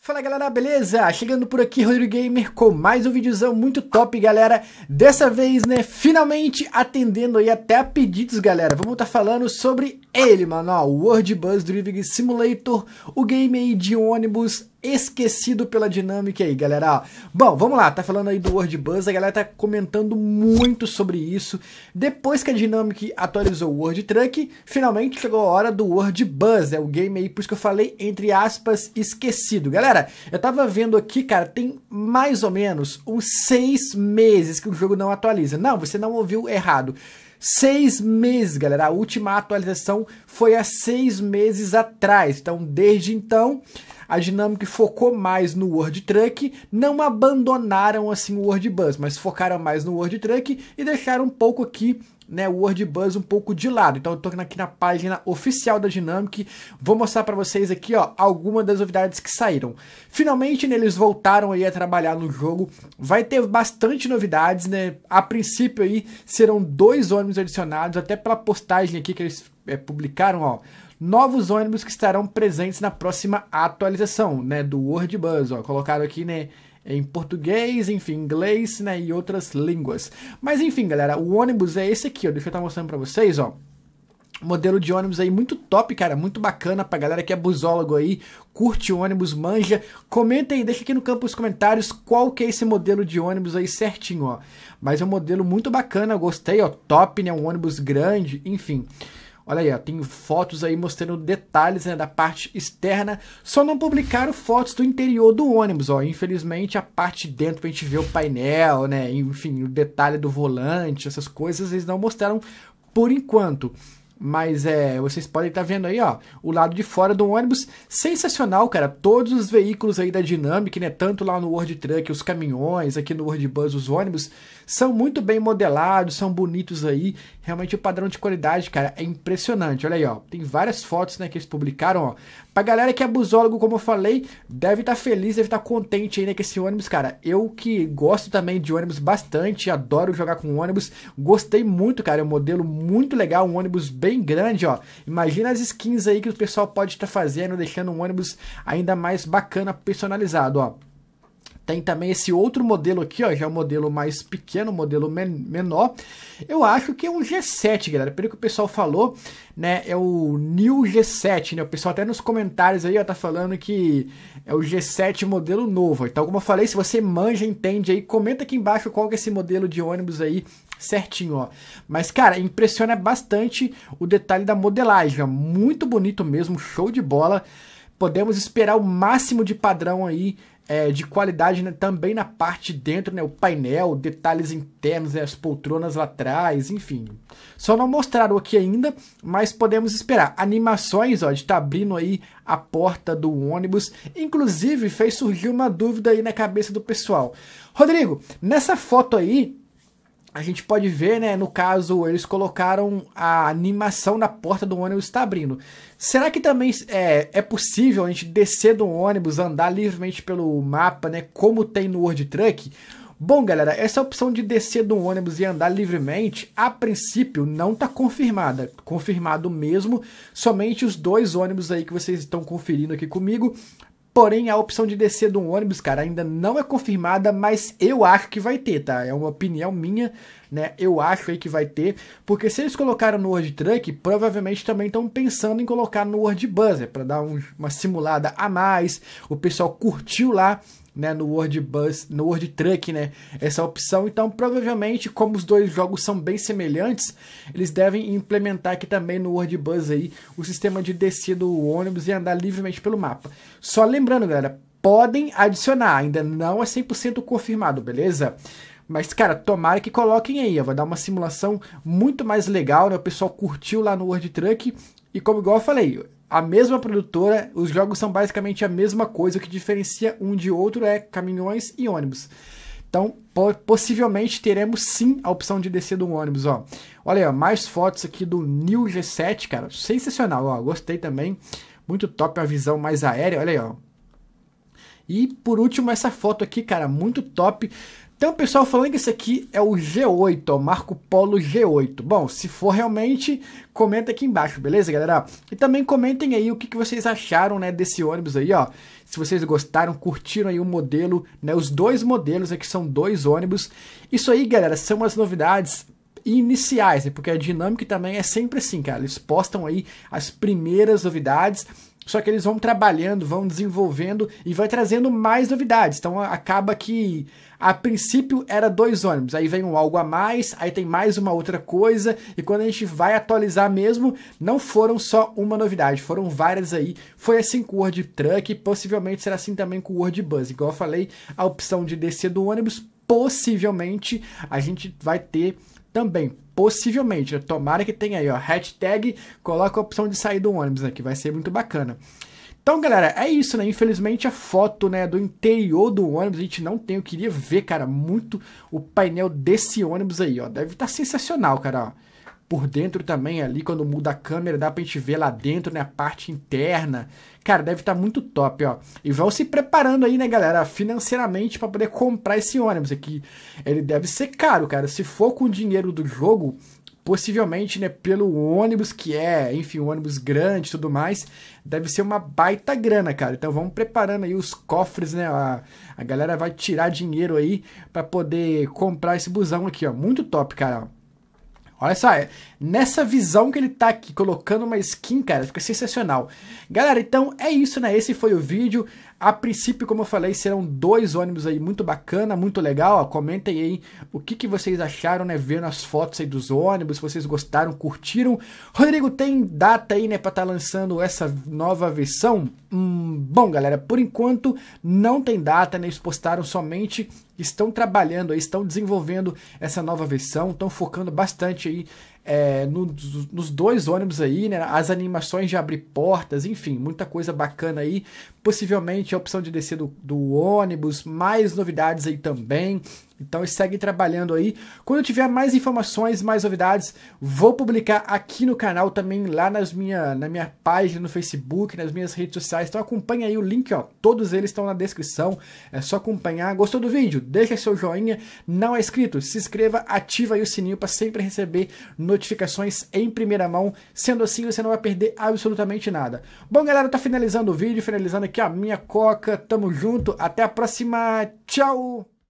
Fala galera, beleza? Chegando por aqui, Rodrigo Gamer, com mais um videozão muito top, galera. Dessa vez, né, finalmente atendendo aí até a pedidos, galera. Vamos estar tá falando sobre é ele, mano, ó, World Bus Driving Simulator, o game aí de ônibus esquecido pela dinâmica aí, galera. Bom, vamos lá, tá falando aí do World Buzz, a galera tá comentando muito sobre isso. Depois que a Dynamic atualizou o World Truck, finalmente chegou a hora do World Buzz, é o game aí, por isso que eu falei, entre aspas, esquecido. Galera, eu tava vendo aqui, cara, tem mais ou menos uns seis meses que o jogo não atualiza. Não, você não ouviu errado Seis meses, galera. A última atualização foi há seis meses atrás. Então, desde então, a Dynamic focou mais no Word Truck, não abandonaram assim o Word Bus, mas focaram mais no Word Truck e deixaram um pouco aqui né, o WordBuzz um pouco de lado. Então eu tô aqui na página oficial da Dynamic, vou mostrar para vocês aqui, ó, algumas das novidades que saíram. Finalmente, né, eles voltaram aí a trabalhar no jogo. Vai ter bastante novidades, né? A princípio aí serão dois ônibus adicionados, até pela postagem aqui que eles é, publicaram, ó, novos ônibus que estarão presentes na próxima atualização, né, do WordBuzz, ó, colocaram aqui, né, em português, enfim, inglês, né, e outras línguas. Mas enfim, galera, o ônibus é esse aqui, ó, deixa eu estar tá mostrando para vocês, ó modelo de ônibus aí muito top, cara, muito bacana pra galera que é busólogo aí, curte ônibus, manja. Comenta aí, deixa aqui no campo os comentários qual que é esse modelo de ônibus aí certinho, ó. Mas é um modelo muito bacana, gostei, ó, top, né, um ônibus grande, enfim. Olha aí, ó, tem fotos aí mostrando detalhes né, da parte externa. Só não publicaram fotos do interior do ônibus, ó. Infelizmente, a parte de dentro pra gente ver o painel, né? Enfim, o detalhe do volante, essas coisas, eles não mostraram por enquanto. Mas é, vocês podem estar tá vendo aí, ó, o lado de fora do ônibus. Sensacional, cara. Todos os veículos aí da Dynamic, né? Tanto lá no World Truck, os caminhões, aqui no World Bus, os ônibus, são muito bem modelados, são bonitos aí. Realmente o padrão de qualidade, cara, é impressionante. Olha aí, ó. Tem várias fotos, né, que eles publicaram, ó. Pra galera que é busólogo, como eu falei, deve estar tá feliz, deve estar tá contente aí, né, com esse ônibus, cara. Eu que gosto também de ônibus bastante, adoro jogar com ônibus. Gostei muito, cara. É um modelo muito legal, um ônibus bem bem grande, ó. Imagina as skins aí que o pessoal pode estar tá fazendo, deixando um ônibus ainda mais bacana, personalizado, ó. Tem também esse outro modelo aqui, ó, já é um modelo mais pequeno, um modelo men menor. Eu acho que é um G7, galera. Pelo que o pessoal falou, né, é o New G7, né? O pessoal até nos comentários aí, ó, tá falando que é o G7 modelo novo. Então, como eu falei, se você manja, entende aí, comenta aqui embaixo qual que é esse modelo de ônibus aí certinho, ó. Mas, cara, impressiona bastante o detalhe da modelagem, ó. Muito bonito mesmo, show de bola. Podemos esperar o máximo de padrão aí é, de qualidade né, também na parte de dentro, né, o painel, detalhes internos, né, as poltronas lá atrás, enfim. Só não mostraram aqui ainda, mas podemos esperar. Animações ó, de estar tá abrindo aí a porta do ônibus, inclusive fez surgir uma dúvida aí na cabeça do pessoal. Rodrigo, nessa foto aí, a gente pode ver, né? No caso, eles colocaram a animação da porta do ônibus está abrindo. Será que também é, é possível a gente descer do ônibus, andar livremente pelo mapa, né? Como tem no World Truck? Bom, galera, essa opção de descer do ônibus e andar livremente, a princípio, não está confirmada. Confirmado mesmo, somente os dois ônibus aí que vocês estão conferindo aqui comigo Porém, a opção de descer de um ônibus, cara, ainda não é confirmada, mas eu acho que vai ter, tá? É uma opinião minha, né? Eu acho aí que vai ter, porque se eles colocaram no World Truck, provavelmente também estão pensando em colocar no World Buzzer, para dar um, uma simulada a mais. O pessoal curtiu lá né, no word Bus, no word Truck, né, essa opção. Então, provavelmente, como os dois jogos são bem semelhantes, eles devem implementar aqui também no word Bus aí o sistema de descer do ônibus e andar livremente pelo mapa. Só lembrando, galera, podem adicionar, ainda não é 100% confirmado, beleza? Mas, cara, tomara que coloquem aí. vai dar uma simulação muito mais legal, né? O pessoal curtiu lá no word Truck. E como igual eu falei, a mesma produtora, os jogos são basicamente a mesma coisa, o que diferencia um de outro é caminhões e ônibus. Então, possivelmente teremos sim a opção de descer do ônibus, ó. Olha aí, ó, mais fotos aqui do New G7, cara, sensacional, ó, gostei também. Muito top a visão mais aérea, olha aí, ó. E por último essa foto aqui, cara, muito top tem então, um pessoal falando que esse aqui é o G8, é o Marco Polo G8. Bom, se for realmente, comenta aqui embaixo, beleza, galera? E também comentem aí o que, que vocês acharam, né, desse ônibus aí, ó. Se vocês gostaram, curtiram aí o modelo, né, os dois modelos aqui são dois ônibus. Isso aí, galera, são as novidades iniciais, né, porque a dinâmica também é sempre assim, cara. Eles postam aí as primeiras novidades só que eles vão trabalhando, vão desenvolvendo e vai trazendo mais novidades. Então acaba que a princípio era dois ônibus, aí vem um algo a mais, aí tem mais uma outra coisa, e quando a gente vai atualizar mesmo, não foram só uma novidade, foram várias aí. Foi assim com o Word Truck, possivelmente será assim também com o Word Bus. Igual eu falei, a opção de descer do ônibus, possivelmente a gente vai ter também. Possivelmente, tomara que tenha aí, ó, hashtag, coloca a opção de sair do ônibus, né, que vai ser muito bacana. Então, galera, é isso, né? Infelizmente a foto, né, do interior do ônibus a gente não tem. Eu queria ver, cara, muito o painel desse ônibus aí, ó. Deve estar tá sensacional, cara, ó por dentro também ali, quando muda a câmera, dá pra gente ver lá dentro, né, a parte interna. Cara, deve estar tá muito top, ó. E vão se preparando aí, né, galera, financeiramente para poder comprar esse ônibus aqui. Ele deve ser caro, cara. Se for com o dinheiro do jogo, possivelmente, né, pelo ônibus que é, enfim, um ônibus grande e tudo mais, deve ser uma baita grana, cara. Então vamos preparando aí os cofres, né? A, a galera vai tirar dinheiro aí para poder comprar esse busão aqui, ó. Muito top, cara. Olha só, é, nessa visão que ele tá aqui, colocando uma skin, cara, fica sensacional. Galera, então é isso, né? Esse foi o vídeo. A princípio, como eu falei, serão dois ônibus aí muito bacana, muito legal. Ó, comentem aí o que, que vocês acharam, né? Vendo as fotos aí dos ônibus, vocês gostaram, curtiram. Rodrigo, tem data aí, né, pra estar tá lançando essa nova versão? Hum, bom, galera, por enquanto não tem data, né? Eles postaram somente estão trabalhando, estão desenvolvendo essa nova versão, estão focando bastante aí é, no, nos dois ônibus aí, né? As animações de abrir portas, enfim, muita coisa bacana aí. Possivelmente a opção de descer do, do ônibus, mais novidades aí também. Então segue trabalhando aí. Quando eu tiver mais informações, mais novidades, vou publicar aqui no canal também, lá nas minha, na minha página no Facebook, nas minhas redes sociais. Então acompanha aí o link, ó. Todos eles estão na descrição. É só acompanhar. Gostou do vídeo? Deixa seu joinha. Não é inscrito? Se inscreva, ativa aí o sininho para sempre receber notificações em primeira mão. Sendo assim, você não vai perder absolutamente nada. Bom, galera, tá finalizando o vídeo, finalizando aqui a minha coca. Tamo junto. Até a próxima. Tchau.